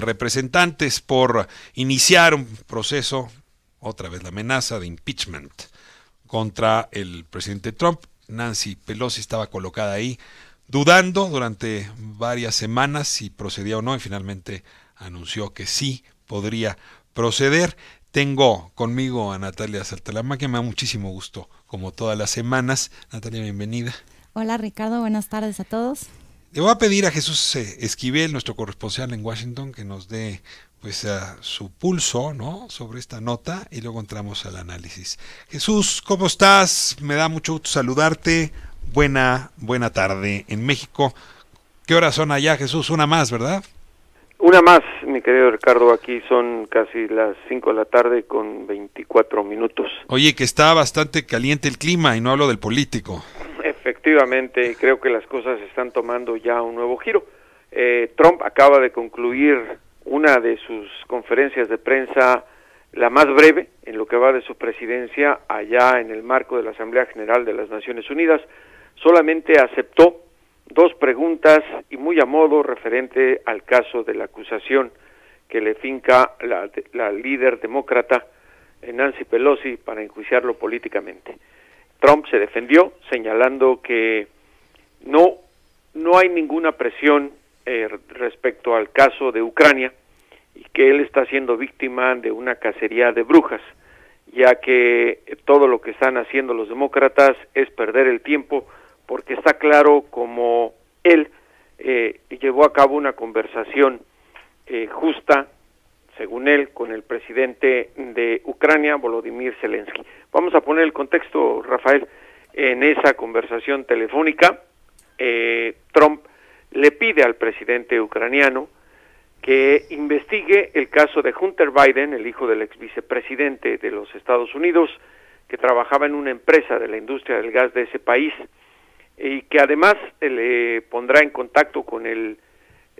Representantes por iniciar un proceso, otra vez la amenaza de impeachment contra el presidente Trump. Nancy Pelosi estaba colocada ahí dudando durante varias semanas si procedía o no y finalmente anunció que sí podría proceder. Tengo conmigo a Natalia Saltalama, que me da muchísimo gusto, como todas las semanas. Natalia, bienvenida. Hola Ricardo, buenas tardes a todos. Le voy a pedir a Jesús eh, Esquivel, nuestro corresponsal en Washington, que nos dé pues su pulso, ¿no? Sobre esta nota y luego entramos al análisis. Jesús, ¿cómo estás? Me da mucho gusto saludarte. Buena, buena tarde en México. ¿Qué horas son allá, Jesús? Una más, ¿verdad? Una más, mi querido Ricardo, aquí son casi las 5 de la tarde con 24 minutos. Oye, que está bastante caliente el clima y no hablo del político. Efectivamente, creo que las cosas están tomando ya un nuevo giro. Eh, Trump acaba de concluir una de sus conferencias de prensa, la más breve en lo que va de su presidencia, allá en el marco de la Asamblea General de las Naciones Unidas, solamente aceptó dos preguntas y muy a modo referente al caso de la acusación que le finca la, la líder demócrata eh, Nancy Pelosi para enjuiciarlo políticamente. Trump se defendió señalando que no, no hay ninguna presión eh, respecto al caso de Ucrania y que él está siendo víctima de una cacería de brujas, ya que todo lo que están haciendo los demócratas es perder el tiempo porque está claro como él eh, llevó a cabo una conversación eh, justa según él, con el presidente de Ucrania, Volodymyr Zelensky. Vamos a poner el contexto, Rafael, en esa conversación telefónica. Eh, Trump le pide al presidente ucraniano que investigue el caso de Hunter Biden, el hijo del ex vicepresidente de los Estados Unidos, que trabajaba en una empresa de la industria del gas de ese país y que además le pondrá en contacto con el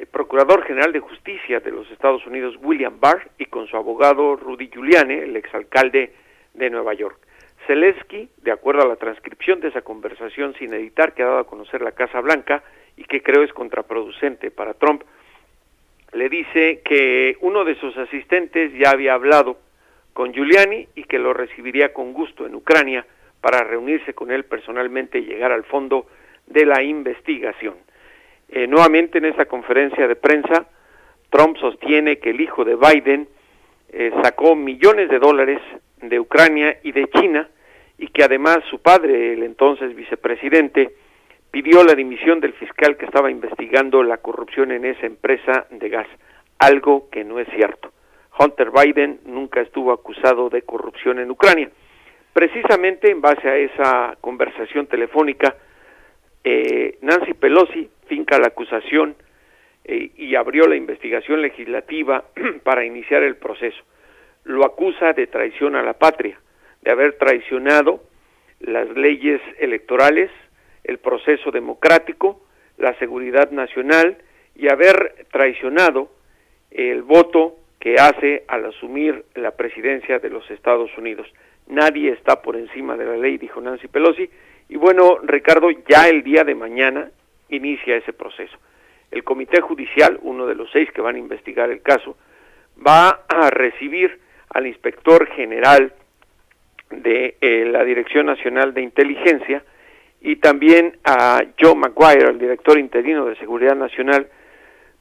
el eh, Procurador General de Justicia de los Estados Unidos, William Barr, y con su abogado Rudy Giuliani, el exalcalde de Nueva York. Zelensky, de acuerdo a la transcripción de esa conversación sin editar que ha dado a conocer la Casa Blanca y que creo es contraproducente para Trump, le dice que uno de sus asistentes ya había hablado con Giuliani y que lo recibiría con gusto en Ucrania para reunirse con él personalmente y llegar al fondo de la investigación. Eh, nuevamente en esa conferencia de prensa, Trump sostiene que el hijo de Biden eh, sacó millones de dólares de Ucrania y de China y que además su padre, el entonces vicepresidente, pidió la dimisión del fiscal que estaba investigando la corrupción en esa empresa de gas, algo que no es cierto. Hunter Biden nunca estuvo acusado de corrupción en Ucrania. Precisamente en base a esa conversación telefónica, eh, Nancy Pelosi finca la acusación eh, y abrió la investigación legislativa para iniciar el proceso. Lo acusa de traición a la patria, de haber traicionado las leyes electorales, el proceso democrático, la seguridad nacional y haber traicionado el voto que hace al asumir la presidencia de los Estados Unidos. Nadie está por encima de la ley, dijo Nancy Pelosi, y bueno, Ricardo, ya el día de mañana inicia ese proceso. El Comité Judicial, uno de los seis que van a investigar el caso, va a recibir al inspector general de eh, la Dirección Nacional de Inteligencia y también a Joe McGuire, el director interino de Seguridad Nacional,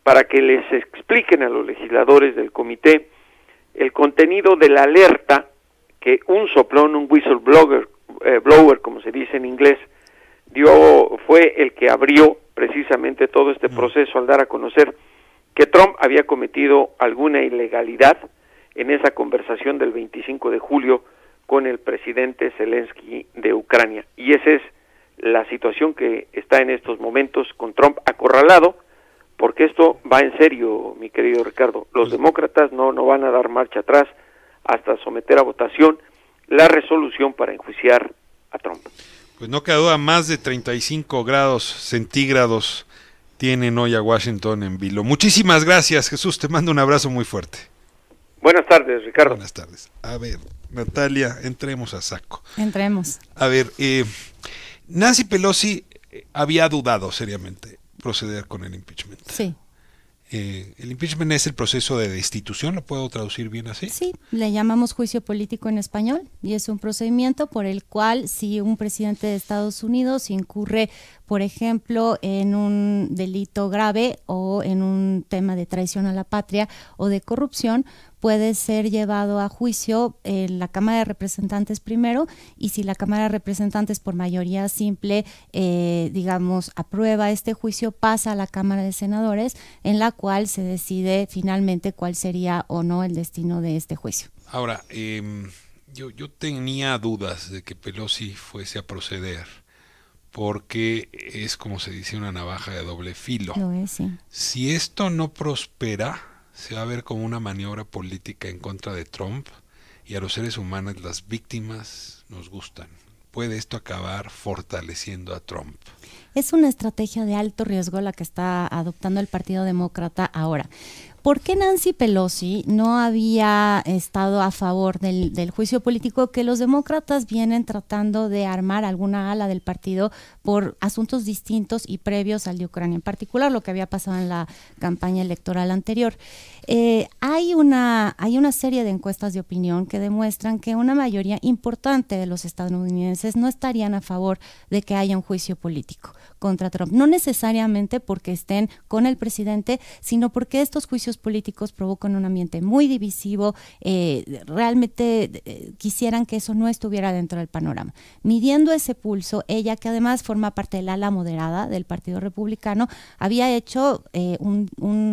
para que les expliquen a los legisladores del comité el contenido de la alerta que un soplón, un whistleblower eh, blower, como se dice en inglés, dio fue el que abrió precisamente todo este mm. proceso al dar a conocer que Trump había cometido alguna ilegalidad en esa conversación del 25 de julio con el presidente Zelensky de Ucrania. Y esa es la situación que está en estos momentos con Trump acorralado, porque esto va en serio, mi querido Ricardo. Los pues demócratas no, no van a dar marcha atrás hasta someter a votación la resolución para enjuiciar a Trump. Pues no quedó duda, más de 35 grados centígrados tienen hoy a Washington en vilo. Muchísimas gracias, Jesús. Te mando un abrazo muy fuerte. Buenas tardes, Ricardo. Buenas tardes. A ver, Natalia, entremos a saco. Entremos. A ver, eh, Nancy Pelosi eh, había dudado seriamente proceder con el impeachment. Sí. Eh, el impeachment es el proceso de destitución, ¿lo puedo traducir bien así? Sí, le llamamos juicio político en español y es un procedimiento por el cual si un presidente de Estados Unidos incurre, por ejemplo, en un delito grave o en un tema de traición a la patria o de corrupción, puede ser llevado a juicio en eh, la Cámara de Representantes primero y si la Cámara de Representantes por mayoría simple, eh, digamos, aprueba este juicio, pasa a la Cámara de Senadores en la cual se decide finalmente cuál sería o no el destino de este juicio. Ahora, em, yo, tenía dudas de que Pelosi fuese a proceder porque es como se dice una navaja de doble filo. Si esto no prospera, se va a ver como una maniobra política en contra de Trump y a los seres humanos las víctimas nos gustan. Puede esto acabar fortaleciendo a Trump. Es una estrategia de alto riesgo la que está adoptando el Partido Demócrata ahora. ¿Por qué Nancy Pelosi no había estado a favor del, juicio político que los demócratas vienen tratando de armar alguna ala del partido por asuntos distintos y previos al de Ucrania, en particular lo que había pasado en la campaña electoral anterior? Eh, hay, una, hay una serie de encuestas de opinión que demuestran que una mayoría importante de los estadounidenses no estarían a favor de que haya un juicio político contra Trump. No necesariamente porque estén con el presidente, sino porque estos juicios políticos provocan un ambiente muy divisivo. Eh, realmente eh, quisieran que eso no estuviera dentro del panorama. Midiendo ese pulso, ella, que además forma parte del ala moderada del Partido Republicano, había hecho eh, un,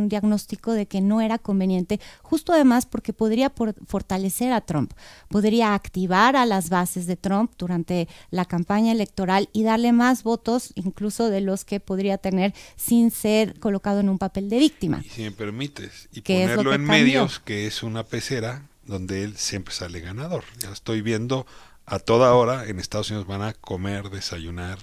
diagnóstico de que no era conveniente, justo además porque podría fortalecer a Trump, podría activar a las bases de Trump durante la campaña electoral y darle más votos, incluso de los que podría tener sin ser colocado en un papel de víctima. Y si me permites, y ponerlo en medios, que es una pecera donde él siempre sale ganador. Ya estoy viendo a toda hora en Estados Unidos van a comer, desayunar,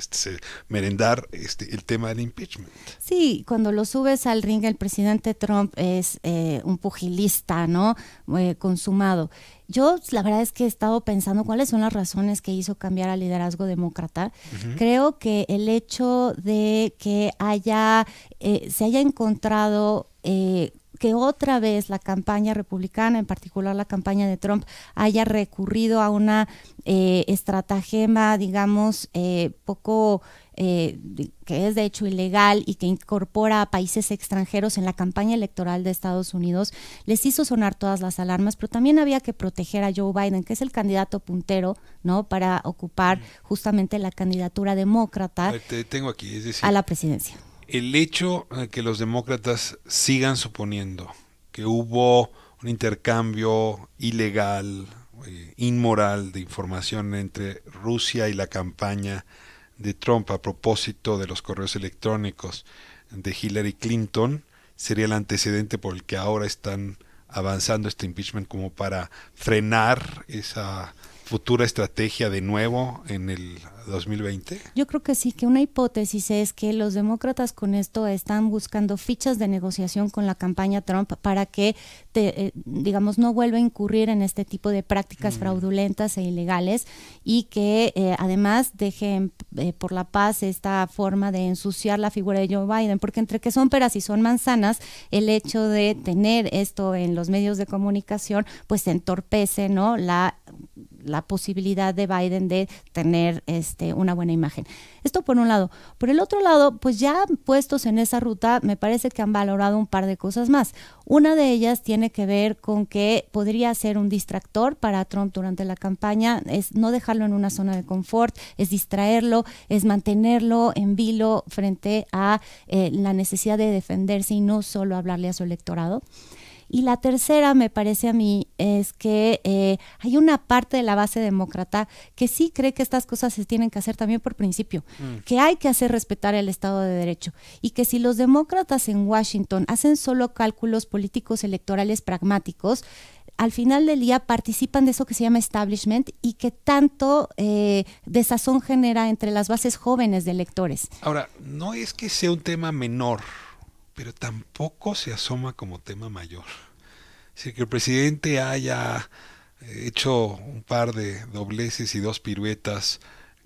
este, merendar este, el tema del impeachment. Sí, cuando lo subes al ring, el presidente Trump es eh, un pugilista, ¿no? Eh, consumado. Yo la verdad es que he estado pensando cuáles son las razones que hizo cambiar al liderazgo demócrata. Creo que el hecho de que haya, eh, se haya encontrado eh, que otra vez la campaña republicana, en particular la campaña de Trump, haya recurrido a una eh, estratagema, digamos, eh, poco... Eh, que es de hecho ilegal y que incorpora a países extranjeros en la campaña electoral de Estados Unidos, les hizo sonar todas las alarmas, pero también había que proteger a Joe Biden, que es el candidato puntero, ¿no? Para ocupar justamente la candidatura demócrata. a la presidencia el hecho de que los demócratas sigan suponiendo que hubo un intercambio ilegal, eh, inmoral de información entre Rusia y la campaña de Trump a propósito de los correos electrónicos de Hillary Clinton, sería el antecedente por el que ahora están avanzando este impeachment como para frenar esa futura estrategia de nuevo en el 2020? Yo creo que sí, que una hipótesis es que los demócratas con esto están buscando fichas de negociación con la campaña Trump para que, eh, digamos, no vuelva a incurrir en este tipo de prácticas mm. fraudulentas e ilegales y que eh, además dejen eh, por la paz esta forma de ensuciar la figura de Joe Biden, porque entre que son peras y son manzanas, el hecho de tener esto en los medios de comunicación, pues entorpece, ¿no? La la posibilidad de Biden de tener este, una buena imagen. Esto por un lado. Por el otro lado, pues ya puestos en esa ruta, me parece que han valorado un par de cosas más. Una de ellas tiene que ver con que podría ser un distractor para Trump durante la campaña, es no dejarlo en una zona de confort, es distraerlo, es mantenerlo en vilo frente a eh, la necesidad de defenderse y no solo hablarle a su electorado. Y la tercera, me parece a mí, es que eh, hay una parte de la base demócrata que sí cree que estas cosas se tienen que hacer también por principio, mm. que hay que hacer respetar el Estado de Derecho y que si los demócratas en Washington hacen solo cálculos políticos electorales pragmáticos, al final del día participan de eso que se llama establishment y que tanto eh, desazón genera entre las bases jóvenes de electores. Ahora, no es que sea un tema menor pero tampoco se asoma como tema mayor. Si que el presidente haya eh, hecho un par de dobleces y dos piruetas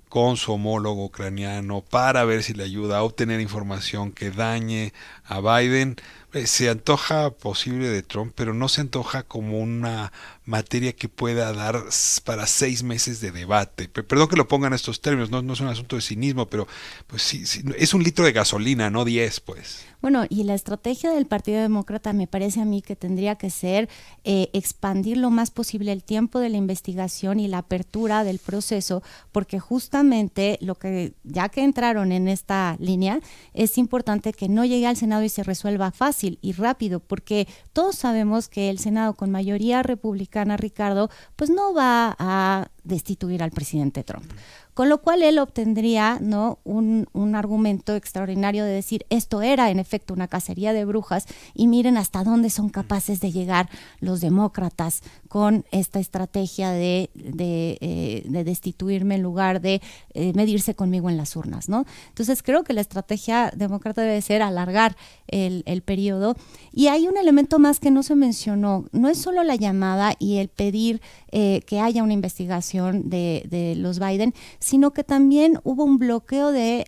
con su homólogo ucraniano para ver si le ayuda a obtener información que dañe a Biden. Eh, se antoja posible de Trump, pero no se antoja como una materia que pueda dar para seis meses de debate. Perdón que lo pongan estos términos, no, es un asunto de cinismo, pero pues sí, es un litro de gasolina, no diez, pues. Bueno, y la estrategia del Partido Demócrata me parece a mí que tendría que ser eh, expandir lo más posible el tiempo de la investigación y la apertura del proceso, porque justamente lo que ya que entraron en esta línea, es importante que no llegue al Senado y se resuelva fácil y rápido, porque todos sabemos que el Senado con mayoría republicana, Ricardo, pues no va a destituir al presidente Trump. Con lo cual él obtendría ¿no? un, un argumento extraordinario de decir, esto era en efecto una cacería de brujas y miren hasta dónde son capaces de llegar los demócratas con esta estrategia eh, de, destituirme en lugar de eh, medirse conmigo en las urnas, ¿no? Entonces creo que la estrategia demócrata debe ser alargar el, periodo. Y hay un elemento más que no se mencionó, no es solo la llamada y el pedir eh, que haya una investigación de, los Biden, sino que también hubo un bloqueo de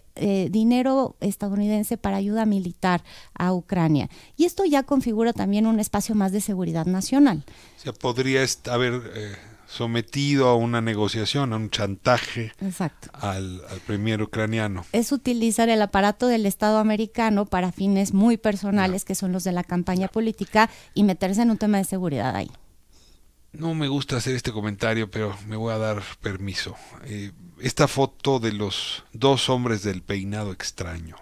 dinero estadounidense para ayuda militar a Ucrania. Y esto ya configura también un espacio más de seguridad nacional. O podría haber eh, sometido a una negociación, a un chantaje Al, primer premier ucraniano. Es utilizar el aparato del Estado americano para fines muy personales, que son los de la campaña política, y meterse en un tema de seguridad ahí. No me gusta hacer este comentario, pero me voy a dar permiso. Eh, esta foto de los dos hombres del peinado extraño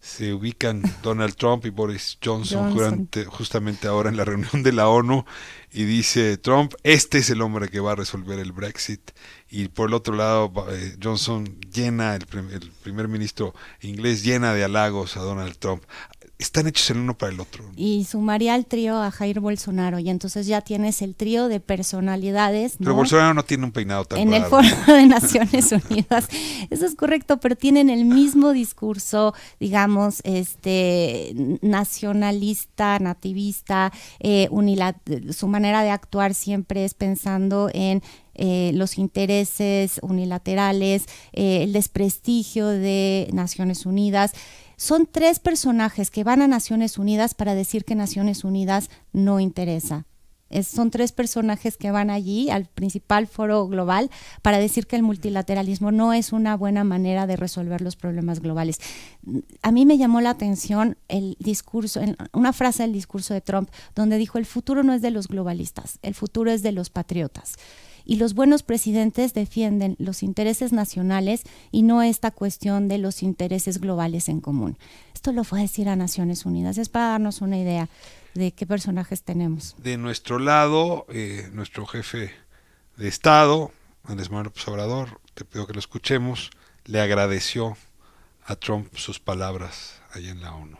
se ubican Donald Trump y Boris Johnson, justamente ahora en la reunión de la ONU y dice Trump, este es el hombre que va a resolver el Brexit. Y por el otro lado, eh, Johnson llena, el primer ministro inglés llena de halagos a Donald Trump están hechos el uno para el otro. Y sumaría al trío a Jair Bolsonaro y entonces ya tienes el trío de personalidades. Pero Bolsonaro no tiene un peinado tan En el foro de Naciones Unidas. Eso es correcto, pero tienen el mismo discurso, digamos, este nacionalista, nativista, eh, su manera de actuar siempre es pensando en eh, los intereses unilaterales, eh, el desprestigio de Naciones Unidas. Son tres personajes que van a Naciones Unidas para decir que Naciones Unidas no interesa. son tres personajes que van allí al principal foro global para decir que el multilateralismo no es una buena manera de resolver los problemas globales. A mí me llamó la atención el discurso, en una frase del discurso de Trump, donde dijo, el futuro no es de los globalistas, el futuro es de los patriotas y los buenos presidentes defienden los intereses nacionales y no esta cuestión de los intereses globales en común. Esto lo fue a decir a Naciones Unidas, es para darnos una idea de qué personajes tenemos. De nuestro lado, eh, nuestro jefe de Estado, Andrés Manuel López Obrador, te pido que lo escuchemos, le agradeció a Trump sus palabras ahí en la ONU.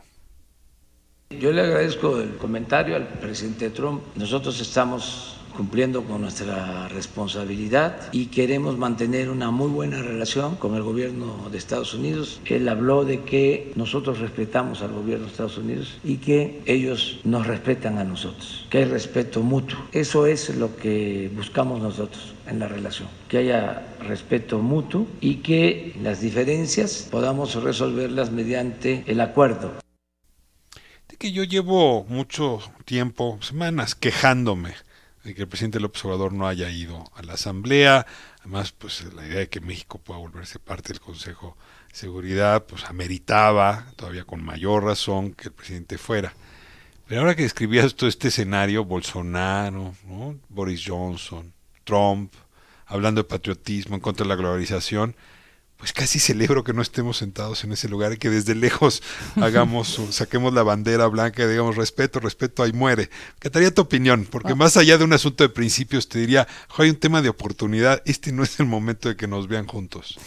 Yo le agradezco el comentario al presidente Trump. Nosotros estamos cumpliendo con nuestra responsabilidad y queremos mantener una muy buena relación con el gobierno de Estados Unidos. Él habló de que nosotros respetamos al gobierno de Estados Unidos y que ellos nos respetan a nosotros, que hay respeto mutuo. Eso es lo que buscamos nosotros en la relación, que haya respeto mutuo y que las diferencias podamos resolverlas mediante el acuerdo que yo llevo mucho tiempo, semanas, quejándome de que el presidente López Obrador no haya ido a la Asamblea. Además, pues la idea de que México pueda volverse parte del Consejo de Seguridad, pues ameritaba todavía con mayor razón que el presidente fuera. Pero ahora que describías todo este escenario, Bolsonaro, Boris Johnson, Trump, hablando de patriotismo en contra de la globalización, pues casi celebro que no estemos sentados en ese lugar y que desde lejos hagamos, saquemos la bandera blanca y digamos respeto, respeto, ahí muere. ¿Qué haría tu opinión, porque ah. más allá de un asunto de principios, te diría, hay un tema de oportunidad, este no es el momento de que nos vean juntos.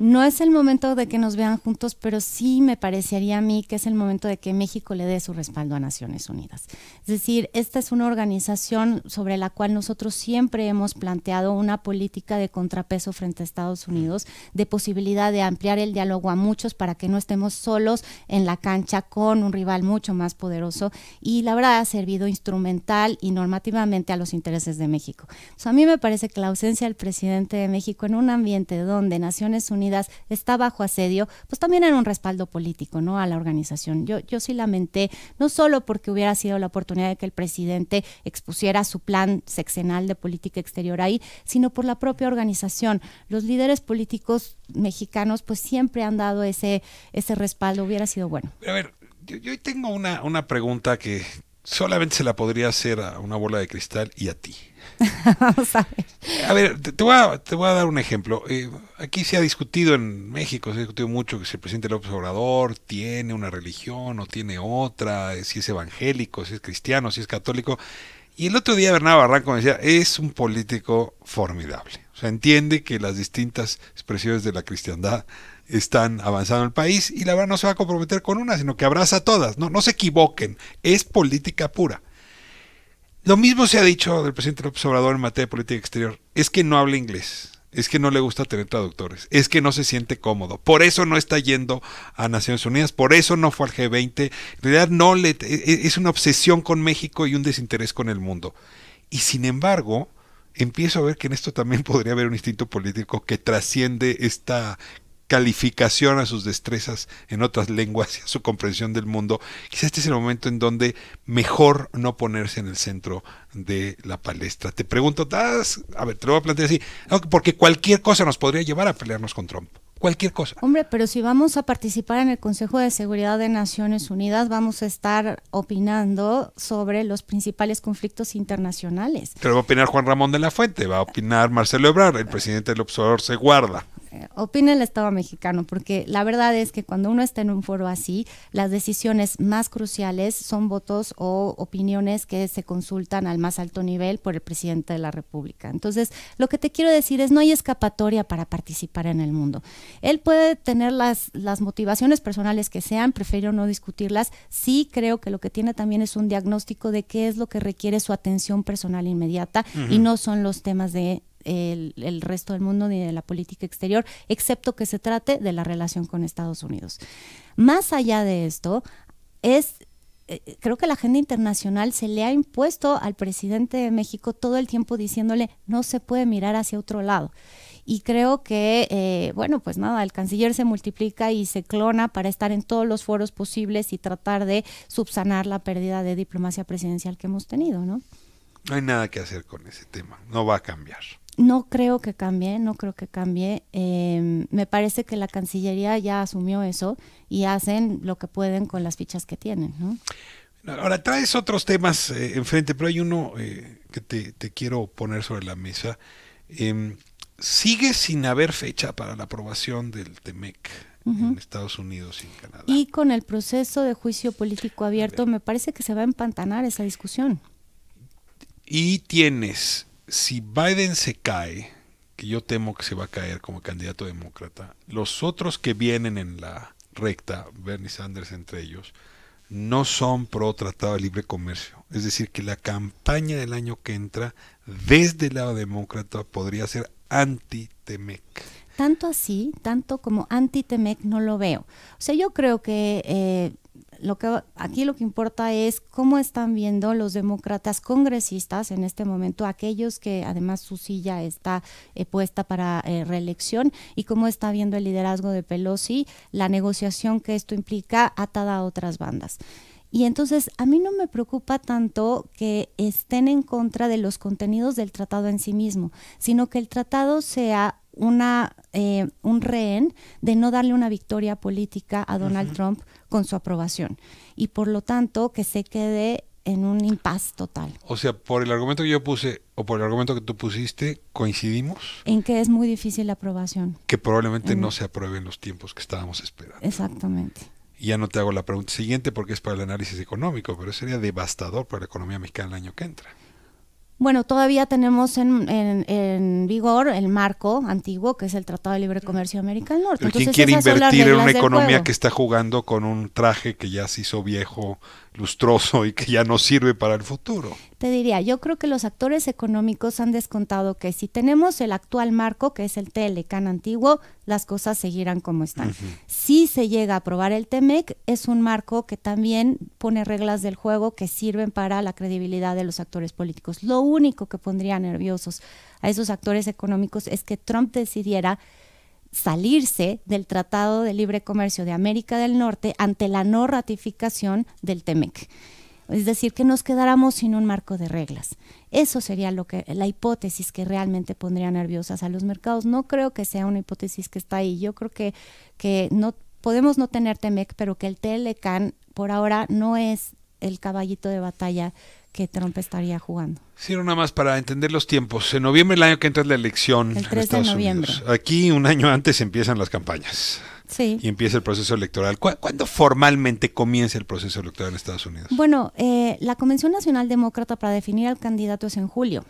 No es el momento de que nos vean juntos, pero sí me parecería a mí que es el momento de que México le dé su respaldo a Naciones Unidas. Es decir, esta es una organización sobre la cual nosotros siempre hemos planteado una política de contrapeso frente a Estados Unidos, de posibilidad de ampliar el diálogo a muchos para que no estemos solos en la cancha con un rival mucho más poderoso y la verdad ha servido instrumental y normativamente a los intereses de México. a mí me parece que la ausencia del presidente de México en un ambiente donde Naciones Unidas está bajo asedio, pues también era un respaldo político, ¿no? A la organización. Yo, yo sí lamenté, no solo porque hubiera sido la oportunidad de que el presidente expusiera su plan sexenal de política exterior ahí, sino por la propia organización. Los líderes políticos mexicanos, pues siempre han dado ese, ese respaldo, hubiera sido bueno. A ver, yo, hoy tengo una, una pregunta que, solamente se la podría hacer a una bola de cristal y a ti. a ver. A ver, te, voy, a, dar un ejemplo. Eh, aquí se ha discutido en México, se ha discutido mucho que si el presidente López Obrador tiene una religión o tiene otra, eh, si es evangélico, si es cristiano, si es católico. Y el otro día Bernardo Barranco me decía, es un político formidable. O sea, entiende que las distintas expresiones de la cristiandad están avanzando en el país y la verdad no se va a comprometer con una, sino que abraza a todas, no, no se equivoquen, es política pura. Lo mismo se ha dicho del presidente López Obrador en materia de política exterior, es que no habla inglés, es que no le gusta tener traductores, es que no se siente cómodo, por eso no está yendo a Naciones Unidas, por eso no fue al G20, en realidad no le, e, e, es una obsesión con México y un desinterés con el mundo. Y sin embargo, empiezo a ver que en esto también podría haber un instinto político que trasciende esta calificación a sus destrezas en otras lenguas y a su comprensión del mundo, quizás este es el momento en donde mejor no ponerse en el centro de la palestra. Te pregunto, a ver, te lo voy a plantear así, porque cualquier cosa nos podría llevar a pelearnos con Trump cualquier cosa. Hombre, pero si vamos a participar en el Consejo de Seguridad de Naciones Unidas, vamos a estar opinando sobre los principales conflictos internacionales. Pero va a opinar Juan Ramón de la Fuente, va a opinar Marcelo Ebrard, el presidente del observador se guarda opina el Estado mexicano, porque la verdad es que cuando uno está en un foro así, las decisiones más cruciales son votos o opiniones que se consultan al más alto nivel por el presidente de la República. Entonces, lo que te quiero decir es, no hay escapatoria para participar en el mundo. Él puede tener las, las motivaciones personales que sean, prefiero no discutirlas. Sí creo que lo que tiene también es un diagnóstico de qué es lo que requiere su atención personal inmediata y no son los temas de el, resto del mundo ni de la política exterior, excepto que se trate de la relación con Estados Unidos. Más allá de esto, es eh, eh, creo que la agenda internacional se le ha impuesto al presidente de México todo el tiempo diciéndole no se puede mirar hacia otro lado. Y creo que, eh, bueno, pues nada, el canciller se multiplica y se clona para estar en todos los foros posibles y tratar de subsanar la pérdida de diplomacia presidencial que hemos tenido, ¿no? No hay nada que hacer con ese tema, no va a cambiar. No creo que cambie, no creo que cambie. Em, me parece que la Cancillería ya asumió eso y hacen lo que pueden con las fichas que tienen. Ahora, traes otros temas eh, enfrente, pero hay uno eh, que te, quiero poner sobre la mesa. Em, sigue sin haber fecha para la aprobación del TEMEC en Estados Unidos y Canadá. Y con el proceso de juicio político abierto, me parece que se va a empantanar esa discusión. Y tienes si Biden se cae, que yo temo que se va a caer como candidato demócrata, los otros que vienen en la recta, Bernie Sanders entre ellos, no son pro tratado de libre comercio. Es decir, que la campaña del año que entra, desde el lado demócrata, podría ser anti-Temec. Tanto así, tanto como anti-Temec no lo veo. O sea, yo creo que eh, lo que, aquí lo que importa es cómo están viendo los demócratas congresistas en este momento, aquellos que además su silla está eh, puesta para eh, reelección, y cómo está viendo el liderazgo de Pelosi, la negociación que esto implica atada a otras bandas. Y entonces a mí no me preocupa tanto que estén en contra de los contenidos del tratado en sí mismo, sino que el tratado sea una, eh, un rehén de no darle una victoria política a Donald Trump con su aprobación y por lo tanto que se quede en un impasse total. O sea, por el argumento que yo puse o por el argumento que tú pusiste, coincidimos. En que es muy difícil la aprobación. Que probablemente no se apruebe en los tiempos que estábamos esperando. Exactamente. ya no te hago la pregunta siguiente porque es para el análisis económico, pero sería devastador para la economía mexicana el año que entra. Bueno, todavía tenemos en, vigor el marco antiguo, que es el Tratado de Libre Comercio América del Norte. ¿Quién quiere invertir en una economía que está jugando con un traje que ya se hizo viejo, lustroso y que ya no sirve para el futuro. Te diría, yo creo que los actores económicos han descontado que si tenemos el actual marco, que es el TLCAN antiguo, las cosas seguirán como están. Si se llega a aprobar el TEMEC, es un marco que también pone reglas del juego que sirven para la credibilidad de los actores políticos. Lo único que pondría nerviosos a esos actores económicos es que Trump decidiera salirse del Tratado de Libre Comercio de América del Norte ante la no ratificación del TEMEC. Es decir, que nos quedáramos sin un marco de reglas. Eso sería lo que, la hipótesis que realmente pondría nerviosas a los mercados. No creo que sea una hipótesis que está ahí. Yo creo que, que no podemos no tener TEMEC, pero que el TLCAN e por ahora no es el caballito de batalla que Trump estaría jugando. Sí, nada más para entender los tiempos. En noviembre el año que entra la elección. Aquí un año antes empiezan las campañas. Sí. Y empieza el proceso electoral. ¿Cuándo formalmente comienza el proceso electoral en Estados Unidos? Bueno, eh, la Convención Nacional Demócrata para definir al candidato es en julio.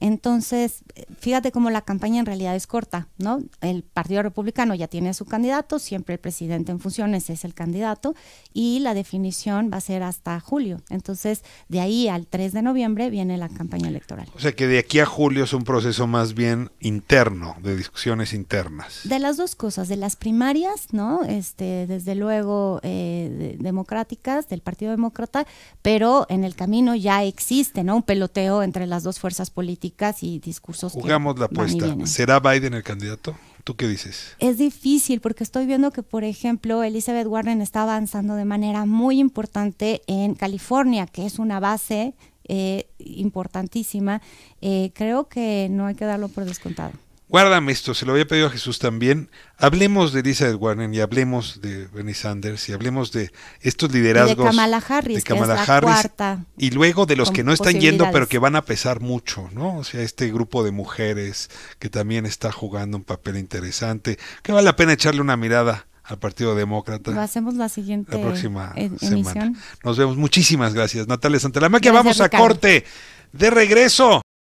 Entonces, fíjate cómo la campaña en realidad es corta, ¿no? El Partido Republicano ya tiene a su candidato, siempre el presidente en funciones es el candidato y la definición va a ser hasta julio. Entonces, de ahí al 3 de noviembre viene la campaña electoral. O sea que de aquí a julio es un proceso más bien interno, de discusiones internas. De las dos cosas, de las primarias, ¿no? Este, desde luego eh, democráticas, del Partido Demócrata, pero en el camino ya existe, ¿no? Un peloteo entre las dos fuerzas políticas y discursos. Jugamos la apuesta. ¿Será Biden el candidato? ¿Tú qué dices? Es difícil porque estoy viendo que, por ejemplo, Elizabeth Warren está avanzando de manera muy importante en California, que es una base eh, importantísima. Eh, creo que no hay que darlo por descontado. Guárdame esto, se lo había pedido a Jesús también. Hablemos de Elizabeth Warren y hablemos de Bernie Sanders y hablemos de estos liderazgos. de Kamala Harris, la Y luego de los que no están yendo, pero que van a pesar mucho, ¿no? O sea, este grupo de mujeres que también está jugando un papel interesante, que vale la pena echarle una mirada al Partido Demócrata. Lo hacemos la siguiente. próxima e-, Emisión. Nos vemos. Muchísimas gracias, Natalia que Vamos a corte. De regreso.